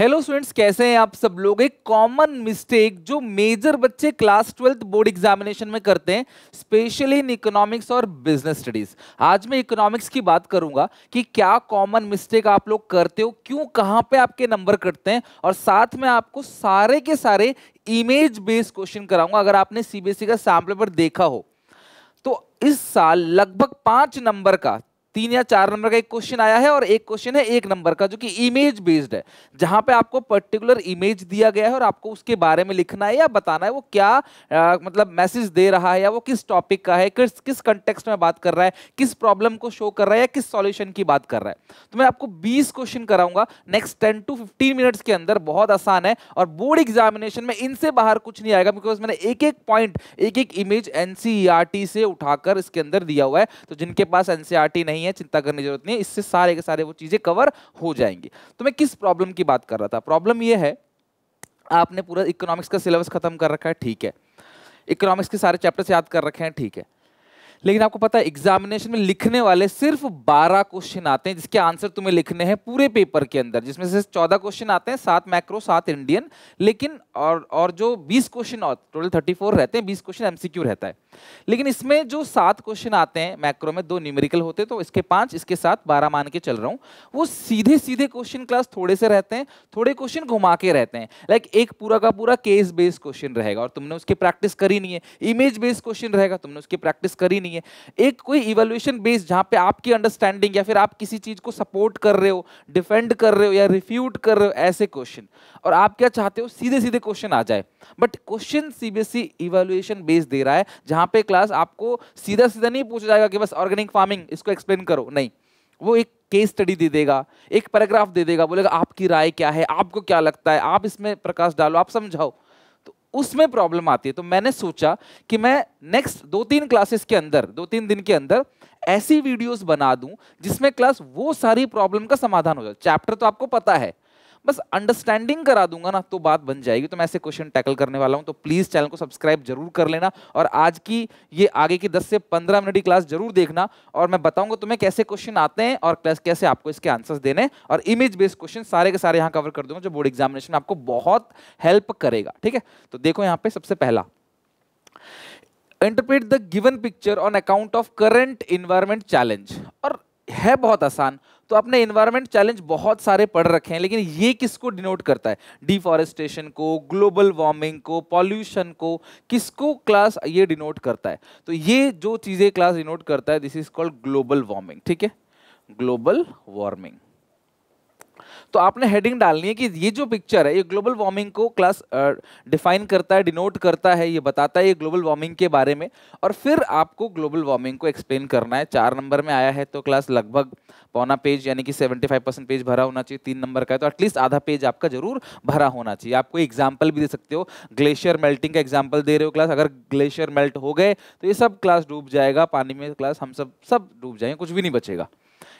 Hello students कैसे हैं आप सब लोग एक कॉमन मिस्टेक जो मेजर बच्चे क्लास ट्वेल्थ बोर्ड एग्जामिनेशन में करते हैं स्पेशली इन इकोनॉमिक्स और बिजनेस स्टडीज आज मैं इकोनॉमिक्स की बात करूंगा कि क्या कॉमन मिस्टेक आप लोग करते हो क्यों कहां पे आपके नंबर कटते हैं और साथ में आपको सारे के सारे इमेज बेस्ड क्वेश्चन कराऊंगा अगर आपने सी e का सैम्पल पर देखा हो तो इस साल लगभग पांच नंबर का तीन या चार नंबर का एक क्वेश्चन आया है और एक क्वेश्चन है एक नंबर का जो कि इमेज बेस्ड है जहां पे आपको पर्टिकुलर इमेज दिया गया है और आपको उसके बारे में लिखना है या बताना है वो क्या आ, मतलब मैसेज दे रहा है या वो किस टॉपिक का है किस किस कंटेक्स्ट में बात कर रहा है किस प्रॉब्लम को शो कर रहा है या किस सॉल्यूशन की बात कर रहा है तो मैं आपको बीस क्वेश्चन कराऊंगा next ten to fifteen minutes के अंदर बहुत आसान है और बोर्ड एग्जामिनेशन में इनसे बाहर कुछ नहीं आएगा बिकॉज मैंने एक एक पॉइंट एक एक इमेज एनसीईआरटी e से उठाकर इसके अंदर दिया हुआ है तो जिनके पास एनसीईआरटी e नहीं है चिंता करने की जरूरत नहीं है इससे सारे के सारे वो चीज़ें कवर हो जाएंगी तो मैं किस प्रॉब्लम की बात कर रहा था प्रॉब्लम ये है आपने पूरा इकोनॉमिक्स का सिलेबस खत्म कर रखा है ठीक है इकोनॉमिक्स के सारे चैप्टर्स याद कर रखे हैं ठीक है लेकिन आपको पता है एग्जामिनेशन में लिखने वाले सिर्फ 12 क्वेश्चन आते हैं जिसके आंसर तुम्हें लिखने हैं पूरे पेपर के अंदर जिसमें से 14 क्वेश्चन आते हैं सात मैक्रो सात इंडियन लेकिन और और जो 20 क्वेश्चन और टोटल 34 रहते हैं 20 क्वेश्चन एमसीक्यू रहता है लेकिन इसमें जो सात क्वेश्चन आते हैं मैक्रो में दो न्यूमेरिकल होते हैं तो इसके पांच इसके साथ बारह मान के चल रहा हूँ वो सीधे सीधे क्वेश्चन क्लास थोड़े से रहते हैं थोड़े क्वेश्चन घुमा के रहते हैं लाइक एक पूरा का पूरा केस बेस्ड क्वेश्चन रहेगा और तुमने उसकी प्रैक्टिस करी नहीं है इमेज बेस्ड क्वेश्चन रहेगा तुमने उसकी प्रैक्टिस करी नहीं है नहीं है एक कोई इवेल्युएशन बेस जहाँ पे आपकी अंडरस्टैंडिंग या फिर आप किसी चीज़ को सपोर्ट कर रहे हो डिफेंड कर रहे हो या रिफ्यूट कर रहे हो ऐसे क्वेश्चन और आप क्या चाहते हो सीधे सीधे क्वेश्चन आ जाए but question CBSE evaluation base दे रहा है जहाँ पे क्लास आपको सीधा सीधा नहीं पूछा जाएगा कि बस ऑर्गेनिक फार्मिंग इसको एक्सप्लेन करो नहीं वो एक केस स्टडी दे देगा एक पैराग्राफ दे देगा बोलेगा आपकी राय क्या है आपको क्या लगता है आप इसमें प्रकाश डालो आप समझाओ उसमें प्रॉब्लम आती है तो मैंने सोचा कि मैं नेक्स्ट दो तीन क्लासेस के अंदर दो तीन दिन के अंदर ऐसी वीडियोस बना दूं जिसमें क्लास वो सारी प्रॉब्लम का समाधान हो जाए चैप्टर तो आपको पता है बस अंडरस्टैंडिंग करा दूंगा ना तो बात बन जाएगी तो मैं ऐसे क्वेश्चन टैकल करने वाला हूं तो प्लीज़ चैनल को सब्सक्राइब जरूर कर लेना और आज की ये आगे की 10 से 15 मिनट की क्लास जरूर देखना और मैं बताऊंगा तुम्हें कैसे क्वेश्चन आते हैं और क्लास कैसे आपको इसके आंसर्स देने और इमेज बेस्ड क्वेश्चन सारे के सारे यहाँ कवर कर दूंगा जो बोर्ड एग्जामिनेशन आपको बहुत हेल्प करेगा ठीक है तो देखो यहाँ पे सबसे पहला interpret the given picture on account of current environment challenge और है बहुत आसान तो आपने इन्वायरमेंट चैलेंज बहुत सारे पढ़ रखे हैं लेकिन ये किसको डिनोट करता है डिफॉरेस्टेशन को ग्लोबल वार्मिंग को पॉल्यूशन को किसको क्लास ये डिनोट करता है तो ये जो चीज़ें क्लास डिनोट करता है this is called global warming ठीक है ग्लोबल वार्मिंग तो आपने हेडिंग डालनी है कि ये जो पिक्चर है ये ग्लोबल वार्मिंग को क्लास डिफाइन करता है डिनोट करता है ये बताता है ये ग्लोबल वार्मिंग के बारे में और फिर आपको ग्लोबल वार्मिंग को एक्सप्लेन करना है चार नंबर में आया है तो क्लास लगभग पौना पेज यानी कि 75 परसेंट पेज भरा होना चाहिए तीन नंबर का है तो एटलीस्ट आधा पेज आपका जरूर भरा होना चाहिए आपको एग्जाम्पल भी दे सकते हो ग्लेशियर मेल्टिंग का एग्जाम्पल दे रहे हो क्लास अगर ग्लेशियर मेल्ट हो गए तो ये सब क्लास डूब जाएगा पानी में क्लास हम सब सब डूब जाएंगे कुछ भी नहीं बचेगा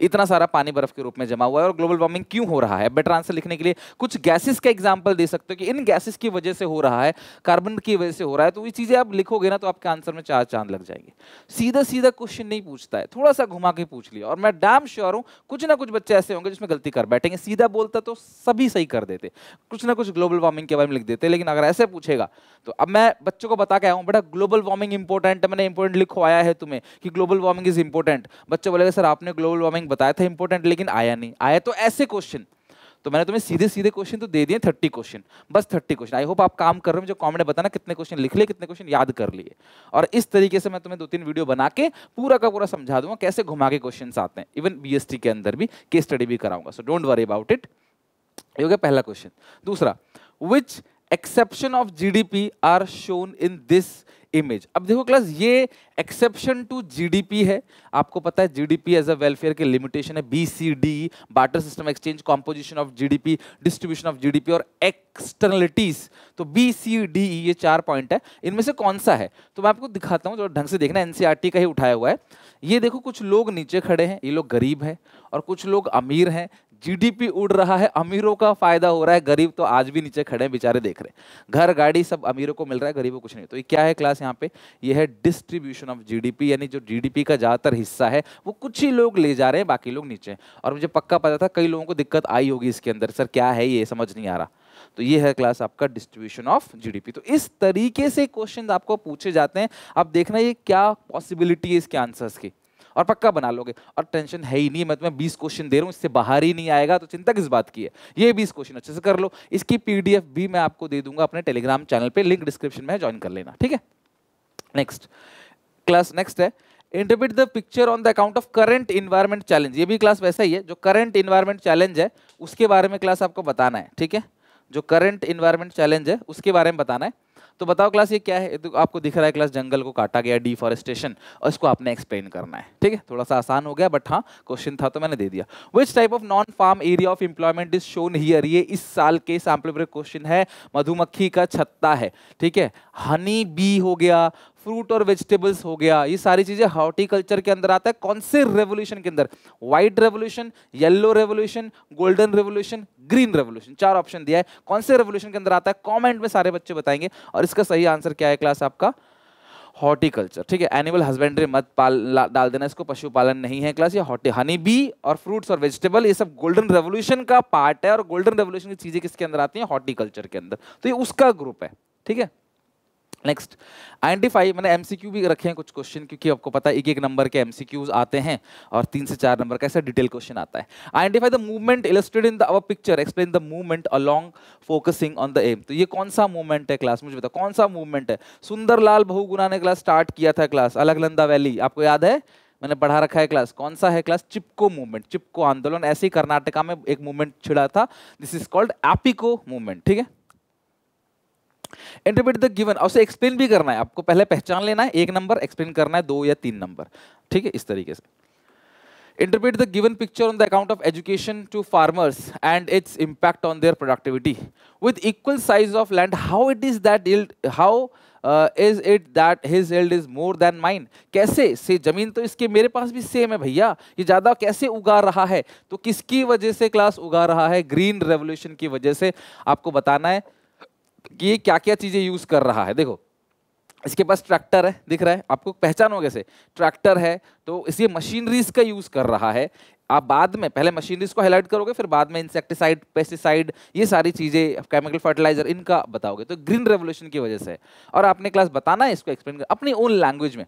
इतना सारा पानी बर्फ के रूप में जमा हुआ है और ग्लोबल वार्मिंग क्यों हो रहा है बेटर आंसर लिखने के लिए कुछ गैसेस का एग्जाम्पल दे सकते हो कि इन गैसेस की वजह से हो रहा है कार्बन की वजह से हो रहा है तो ये चीज़ें आप लिखोगे ना तो आपके आंसर में चार चांद लग जाएंगे सीधा सीधा क्वेश्चन नहीं पूछता है थोड़ा सा घुमा के पूछ लिया और मैं डैम श्योर हूँ कुछ ना कुछ बच्चे ऐसे होंगे जिसमें गलती कर बैठेंगे सीधा बोलता तो सभी सही कर देते कुछ ना कुछ ग्लोबल वार्मिंग के बारे में लिख देते लेकिन अगर ऐसे पूछेगा तो अब मैं बच्चों को बता के आया हूँ बेटा ग्लोबल वार्मिंग इंपॉर्टेंट है मैंने इंपॉर्टेंट लिखवाया है तुम्हें कि ग्लोबल वार्मिंग इज इंपॉर्टेंट बच्चे बोलेगा सर आपने ग्लोबल वार्मिंग बैंक बताया था इंपॉर्टेंट लेकिन आया नहीं आया तो ऐसे क्वेश्चन तो मैंने तुम्हें सीधे सीधे क्वेश्चन तो दे दिए थर्टी क्वेश्चन बस थर्टी क्वेश्चन आई होप आप काम कर रहे हो जो कॉमेंट बताना कितने क्वेश्चन लिख लिए कितने क्वेश्चन याद कर लिए और इस तरीके से मैं तुम्हें दो तीन वीडियो बना के पूरा का पूरा समझा दूंगा कैसे घुमा के क्वेश्चन आते हैं इवन बी के अंदर भी के स्टडी भी कराऊंगा so don't worry about it ये हो गया पहला क्वेश्चन दूसरा which exception of G R shown in this image अब देखो क्लास ये एक्सेप्शन टू जीडीपी है आपको पता है जीडीपी एज अ वेलफेयर के लिमिटेशन है B C D barter system exchange composition of GDP distribution of GDP और एक्सटर्नलिटीज तो बी सी डी ये चार पॉइंट है इनमें से कौन सा है तो मैं आपको दिखाता हूँ जो ढंग से देखना एनसीआरटी e का ही उठाया हुआ है ये देखो कुछ लोग नीचे खड़े हैं ये लोग गरीब हैं और कुछ लोग अमीर हैं जीडीपी उड़ रहा है अमीरों का फायदा हो रहा है गरीब तो आज भी नीचे खड़े हैं बेचारे देख रहे हैं घर गाड़ी सब अमीरों को मिल रहा है गरीबों को कुछ नहीं तो ये क्या है क्लास यहाँ पे ये है डिस्ट्रीब्यूशन ऑफ जीडीपी यानी जो जीडीपी का ज़्यादातर हिस्सा है वो कुछ ही लोग ले जा रहे हैं बाकी लोग नीचे और मुझे पक्का पता था कई लोगों को दिक्कत आई होगी इसके अंदर सर क्या है ये समझ नहीं आ रहा तो ये है क्लास आपका डिस्ट्रीब्यूशन ऑफ जीडीपी तो इस तरीके से क्वेश्चन आपको पूछे जाते हैं आप देखना ये क्या पॉसिबिलिटी है इसके आंसर्स की और पक्का बना लोगे और टेंशन है ही नहीं मैं तुम्हें बीस क्वेश्चन दे रहा हूँ इससे बाहर ही नहीं आएगा तो चिंता किस बात की है ये बीस क्वेश्चन अच्छे से कर लो इसकी पी भी मैं आपको दे दूंगा अपने टेलीग्राम चैनल पर लिंक डिस्क्रिप्शन में ज्वाइन कर लेना ठीक है नेक्स्ट क्लास नेक्स्ट है interpret the picture on the account of current environment challenge ये भी क्लास वैसा ही है जो करंट इन्वायरमेंट चैलेंज है उसके बारे में क्लास आपको बताना है ठीक है जो करंट इन्वायरमेंट चैलेंज है उसके बारे में बताना है तो बताओ क्लास ये क्या है तो आपको दिख रहा है क्लास जंगल को काटा गया डिफॉरेस्टेशन और इसको आपने एक्सप्लेन करना है ठीक है थोड़ा सा आसान हो गया बट हाँ क्वेश्चन था तो मैंने दे दिया which type of non farm area of employment is shown here ये इस साल के सैम्पल पर क्वेश्चन है मधुमक्खी का छत्ता है ठीक है हनी बी हो गया फ्रूट और वेजिटेबल्स हो गया ये सारी चीजें हॉर्टिकल्चर के अंदर आता है कौन से रेवोल्यूशन के अंदर white revolution yellow revolution golden revolution green revolution चार ऑप्शन दिया है कौन से रेवोल्यूशन के अंदर आता है कॉमेंट में सारे बच्चे बताएंगे और इसका सही आंसर क्या है क्लास आपका हॉर्टिकल्चर ठीक है एनिमल हस्बेंड्री मत पाल डाल देना इसको पशुपालन नहीं है क्लास ये हॉर्टी हनी बी और फ्रूट्स और वेजिटेबल ये सब गोल्डन रेवोल्यूशन का पार्ट है और गोल्डन रेवोल्यूशन की चीजें किसके अंदर आती हैं हॉर्टिकल्चर के अंदर तो ये उसका ग्रुप है ठीक है नेक्स्ट फाइव मैंने एमसीक्यू भी रखे हैं कुछ क्वेश्चन क्योंकि आपको पता है एक एक नंबर के एमसीक्यूज आते हैं और तीन से चार नंबर का ऐसा डिटेल क्वेश्चन आता है identify the movement illustrate in the our picture explain the movement along focusing on the M तो ये कौन सा मूवमेंट है क्लास मुझे बताओ कौन सा मूवमेंट है सुंदरलाल बहुगुना ने क्लास स्टार्ट किया था क्लास अलगलंदा वैली आपको याद है मैंने पढ़ा रखा है क्लास कौन सा है क्लास चिपको मूवमेंट चिपको आंदोलन ऐसे ही कर्नाटका में एक मूवमेंट छिड़ा था this is called Appiko movement ठीक है इंटरप्रेट द गिवन उसे एक्सप्लेन भी करना है आपको पहले पहचान लेना है एक नंबर एक्सप्लेन करना है दो या तीन नंबर ठीक है इस तरीके से interpret the given picture on the account of education to farmers and its impact on their productivity with equal size of land how it is that how is it that his yield is more than mine कैसे से जमीन तो इसके मेरे पास भी same है भैया ये ज़्यादा कैसे उगा रहा है तो किसकी वजह से क्लास उगा रहा है ग्रीन रेवोल्यूशन की वजह से आपको बताना है ये क्या क्या चीज़ें यूज़ कर रहा है देखो इसके पास ट्रैक्टर है दिख रहा है आपको हो कैसे ट्रैक्टर है तो इसलिए मशीनरीज का यूज़ कर रहा है आप बाद में पहले मशीनरीज को हाईलाइट करोगे फिर बाद में इंसेक्टिसाइड पेस्टिसाइड ये सारी चीज़ें केमिकल फर्टिलाइजर इनका बताओगे तो ग्रीन रेवोल्यूशन की वजह से और आपने क्लास बताना है इसको एक्सप्लेन कर अपनी ओन लैंग्वेज में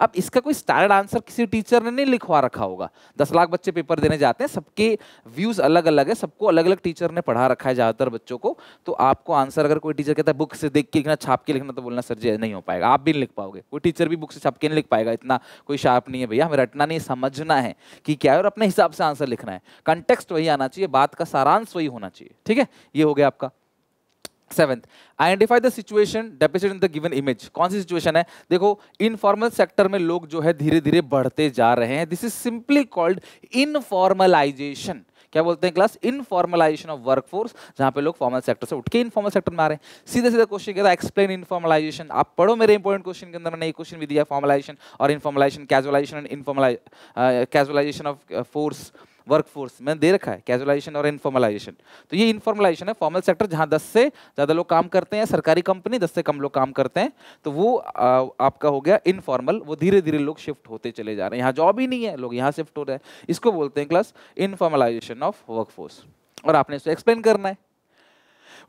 अब इसका कोई स्टैंडर्ड आंसर किसी टीचर ने नहीं लिखवा रखा होगा दस लाख बच्चे पेपर देने जाते हैं सबके व्यूज अलग अलग है सबको अलग अलग टीचर ने पढ़ा रखा है ज़्यादातर बच्चों को तो आपको आंसर अगर कोई टीचर कहता है बुक से देख के लिखना छाप के लिखना तो बोलना सर जी नहीं हो पाएगा आप भी नहीं लिख पाओगे कोई टीचर भी बुक से छाप के नहीं लिख पाएगा इतना कोई शार्प नहीं है भैया हमें रटना नहीं समझना है कि क्या है और अपने हिसाब से आंसर लिखना है कंटेक्स्ट वही आना चाहिए बात का सारांश वही होना चाहिए ठीक है ये हो गया आपका seventh identify the situation depicted in the given image कौन सी सिचुएशन है देखो इनफॉर्मल सेक्टर में लोग जो है धीरे धीरे बढ़ते जा रहे हैं this is simply called informalization क्या बोलते हैं क्लास इनफॉर्मलाइजेशन ऑफ वर्कफोर्स जहां पे लोग फॉर्मल सेक्टर से उठ के इनफॉर्मल सेक्टर में आ रहे हैं सीधे सीधा क्वेश्चन कहता है एक्सप्लेन इनफॉर्मलाइजेशन आप पढ़ो मेरे इंपॉर्टेंट क्वेश्चन के अंदर मैंने एक क्वेश्चन भी दिया फॉर्मलाइजेशन और informalization casualization and informalize casualization of force workforce मैंने दे रखा है कैजुअलाइजेशन और इनफॉर्मलाइजेशन तो ये इनफॉर्मलाइजेशन है फॉर्मल सेक्टर जहाँ दस से ज़्यादा लोग काम करते हैं सरकारी कंपनी दस से कम लोग काम करते हैं तो वो आ, आपका हो गया इनफॉर्मल वो धीरे धीरे लोग शिफ्ट होते चले जा रहे हैं यहाँ जॉब ही नहीं है लोग यहाँ शिफ्ट हो रहे हैं इसको बोलते हैं क्लास इनफॉर्मलाइजेशन ऑफ वर्क और आपने इसको एक्सप्लेन करना है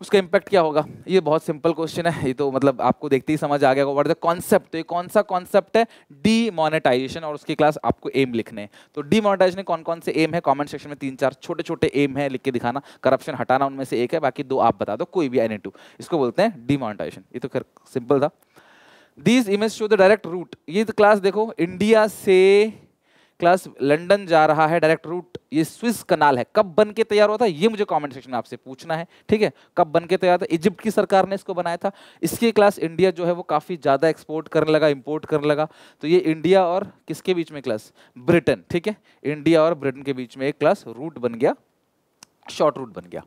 उसका इम्पैक्ट क्या होगा ये बहुत सिंपल क्वेश्चन है ये तो मतलब आपको देखते ही समझ आ गया वर्ड द कॉन्सेप्ट तो ये कौन सा कॉन्सेप्ट है डीमोनेटाइजेशन और उसकी क्लास आपको एम लिखने तो तो डीमोनेटाइजेशन कौन कौन से एम है कॉमेंट सेक्शन में तीन चार छोटे छोटे एम है लिख के दिखाना करप्शन हटाना उनमें से एक है बाकी दो आप बता दो कोई भी एनी टू इसको बोलते हैं डीमोनेटाइजेशन ये तो खैर सिंपल था this image show the direct route ये क्लास देखो इंडिया से क्लास लंदन जा रहा है डायरेक्ट रूट ये स्विस कनाल है कब बन के तैयार हुआ था ये मुझे कमेंट सेक्शन में आपसे पूछना है ठीक है कब बन के तैयार था इजिप्ट की सरकार ने इसको बनाया था इसके क्लास इंडिया जो है वो काफ़ी ज़्यादा एक्सपोर्ट करने लगा इम्पोर्ट करने लगा तो ये इंडिया और किसके बीच में क्लास ब्रिटेन ठीक है इंडिया और ब्रिटेन के बीच में एक क्लास रूट बन गया शॉर्ट रूट बन गया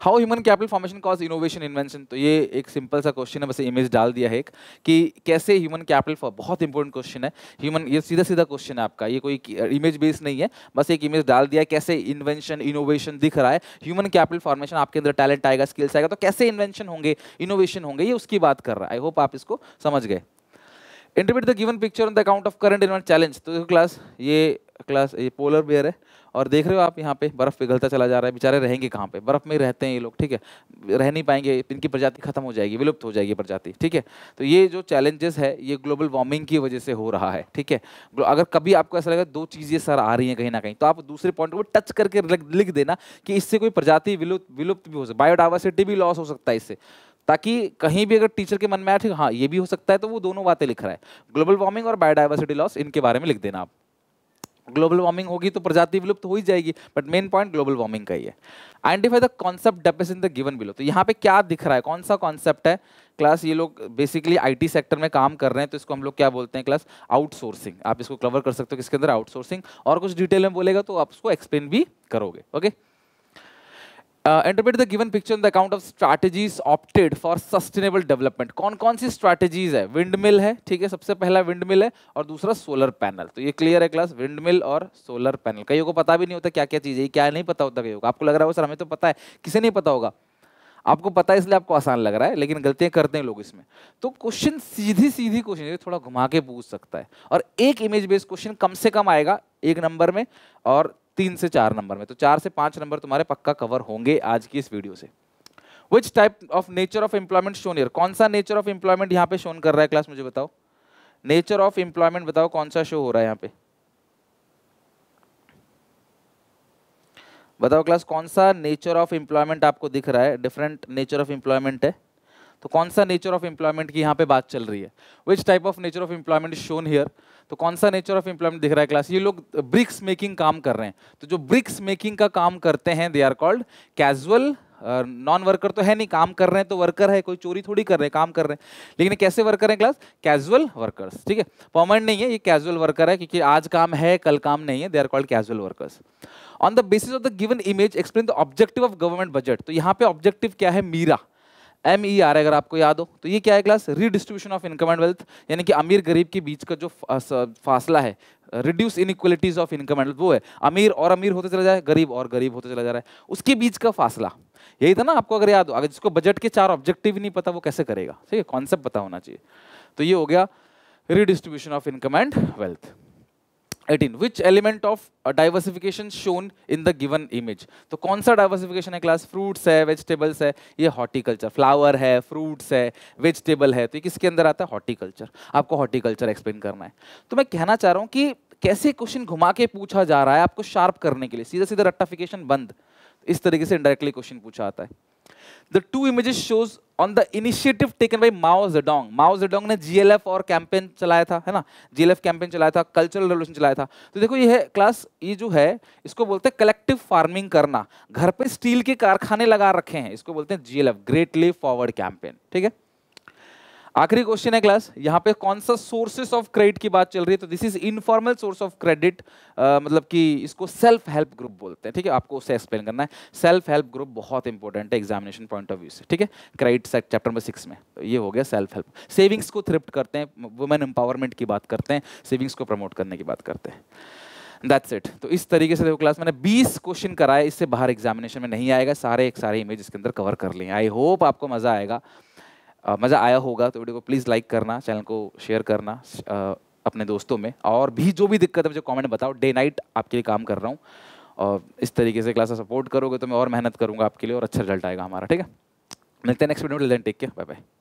how human capital formation cause innovation invention तो ये एक सिंपल सा क्वेश्चन है बस इमेज डाल दिया है एक कि कैसे ह्यूमन कैपिटल बहुत इंपॉर्टेंट क्वेश्चन है ह्यूमन ये सीधा सीधा क्वेश्चन है आपका ये कोई इमेज बेस्ड नहीं है बस एक इमेज डाल दिया है कैसे इन्वेंशन इनोवेशन दिख रहा है ह्यूमन कैपिटल फॉर्मेशन आपके अंदर टैलेंट आएगा स्किल्स आएगा तो कैसे इन्वेंशन होंगे इनोवेशन होंगे ये उसकी बात कर रहा है आई होप आप इसको समझ गए interpret the given picture on the account of current in challenge तो देखो क्लास ये क्लास ये पोलर बियर है और देख रहे हो आप यहाँ पे बर्फ़ पिघलता चला जा रहा है बेचारे रहेंगे कहाँ पे बर्फ़ में ही रहते हैं ये लोग ठीक है रह नहीं पाएंगे इनकी प्रजाति खत्म हो जाएगी विलुप्त हो जाएगी प्रजाति ठीक है तो ये जो चैलेंजेस है ये ग्लोबल वार्मिंग की वजह से हो रहा है ठीक है अगर कभी आपको ऐसा लगेगा दो चीज़ें सर आ रही हैं कहीं ना कहीं तो आप दूसरे पॉइंट को टच करके लिख देना कि इससे कोई प्रजाति विलुप्त विलुप्त भी हो सकती बायोडावर्सिटी भी लॉस हो सकता है इससे ताकि कहीं भी अगर टीचर के मन में आए ठीक हाँ ये भी हो सकता है तो वो दोनों बातें लिख रहा है ग्लोबल वार्मिंग और बायोडाइवर्सिटी लॉस इनके बारे में लिख देना आप ग्लोबल वार्मिंग होगी तो प्रजाति विलुप्त तो हो ही जाएगी but main point global warming का ही है identify the concept depicts in the given below तो यहाँ पे क्या दिख रहा है कौन सा कॉन्सेप्ट है क्लास ये लोग बेसिकली आईटी सेक्टर में काम कर रहे हैं तो इसको हम लोग क्या बोलते हैं क्लास आउटसोर्सिंग आप इसको कवर कर सकते हो किसके अंदर आउटसोर्सिंग और कुछ डिटेल में बोलेगा तो आप उसको एक्सप्लेन भी करोगे okay okay? uh, interpret the given picture in the account of strategies opted for sustainable development कौन कौन सी strategies है Windmill है ठीक है सबसे पहला windmill है और दूसरा solar panel. तो ये clear है class windmill और solar panel. कईयों को पता भी नहीं होता क्या क्या चीज़ है क्या नहीं पता होता कईयों को आपको लग रहा है सर हमें तो पता है किसे नहीं पता होगा आपको पता है इसलिए आपको आसान लग रहा है लेकिन गलतियाँ करते हैं लोग इसमें तो क्वेश्चन सीधी सीधी क्वेश्चन है थोड़ा घुमा के पूछ सकता है और एक इमेज बेस्ड क्वेश्चन कम से कम आएगा एक नंबर में और तीन से चार नंबर में तो चार से पांच नंबर तुम्हारे पक्का कवर होंगे आज की इस वीडियो से which type of nature of employment shown here कौन सा नेचर ऑफ एम्प्लॉयमेंट यहाँ पे शोन कर रहा है क्लास मुझे बताओ नेचर ऑफ एम्प्लॉयमेंट बताओ कौन सा शो हो रहा है यहाँ पे बताओ क्लास कौन सा नेचर ऑफ एम्प्लॉयमेंट आपको दिख रहा है डिफरेंट नेचर ऑफ एम्प्लॉयमेंट है तो कौन सा नेचर ऑफ एम्प्लॉयमेंट की यहाँ पे बात चल रही है which type of nature of employment shown here तो कौन सा नेचर ऑफ एम्प्लॉयमेंट दिख रहा है क्लास ये लोग ब्रिक्स मेकिंग काम कर रहे हैं तो जो ब्रिक्स मेकिंग का काम करते हैं they are called casual non worker तो है नहीं काम कर रहे हैं तो वर्कर है कोई चोरी थोड़ी कर रहे हैं काम कर रहे हैं लेकिन कैसे वर्कर हैं क्लास कैजुअल वर्कर्स ठीक है परमानेंट नहीं है ये कैजुअल वर्कर है क्योंकि आज काम है कल काम नहीं है they are called casual workers on the basis of the given image explain the objective of government budget तो यहाँ पे ऑब्जेक्टिव क्या है मीरा एम ई आर अगर आपको याद हो तो ये क्या है class redistribution of income and wealth यानी कि अमीर गरीब के बीच का जो फासला है reduce inequalities of income and वो है अमीर और अमीर होते चला जाए गरीब और गरीब होते चला जा रहा है उसके बीच का फासला यही था ना आपको अगर याद हो अगर जिसको बजट के चार ऑब्जेक्टिव नहीं पता वो कैसे करेगा ठीक है कॉन्सेप्ट पता होना चाहिए तो ये हो गया redistribution of income and wealth 18 which element of uh, diversification shown in the given image तो कौन सा diversification है class fruits hai vegetables hai ye horticulture flower hai fruits hai vegetable है तो ये किसके अंदर आता है horticulture आपको horticulture explain करना है तो मैं कहना चाह रहा हूँ कि कैसे क्वेश्चन घुमा के पूछा जा रहा है आपको शार्प करने के लिए सीधा सीधा रट्टाफिकेशन बंद इस तरीके से इंडायरेक्टली क्वेश्चन पूछा आता है The two images shows on the initiative taken by Mao Zedong. Mao Zedong ने जीएलएफ और कैंपेन चलाया था है ना GLF कैंपेन चलाया था कल्चरल रेवोल्यूशन चलाया था तो देखो ये है क्लास ये जो है इसको बोलते हैं कलेक्टिव फार्मिंग करना घर पे स्टील के कारखाने लगा रखे हैं इसको बोलते हैं GLF great leap forward campaign ठीक है आखिरी क्वेश्चन है क्लास यहाँ पे कौन सा सोर्सेस ऑफ क्रेडिट की बात चल रही है तो this is informal source of credit मतलब कि इसको सेल्फ हेल्प ग्रुप बोलते हैं ठीक है आपको उसे एक्सप्लेन करना है सेल्फ हेल्प ग्रुप बहुत इंपॉर्टेंट है एग्जामिनेशन पॉइंट ऑफ व्यू से ठीक है credit sector chapter number six में तो ये हो गया सेल्फ हेल्प सेविंग्स को थ्रिप्ट करते हैं वुमेन एम्पावरमेंट की बात करते हैं सेविंग्स को प्रमोट करने की बात करते हैं दैट्स इट तो इस तरीके से देखो क्लास मैंने 20 क्वेश्चन कराए इससे बाहर एग्जामिनेशन में नहीं आएगा सारे एक सारे इमेज इसके अंदर कवर कर लिए आई होप आपको मजा आएगा मज़ा आया होगा तो वीडियो को प्लीज़ लाइक करना चैनल को शेयर करना अपने दोस्तों में और भी जो भी दिक्कत है मुझे कमेंट बताओ डे नाइट आपके लिए काम कर रहा हूँ और इस तरीके से क्लास सपोर्ट करोगे तो मैं और मेहनत करूँगा आपके लिए और अच्छा रिजल्ट आएगा हमारा ठीक है मिलते हैं next video take care bye bye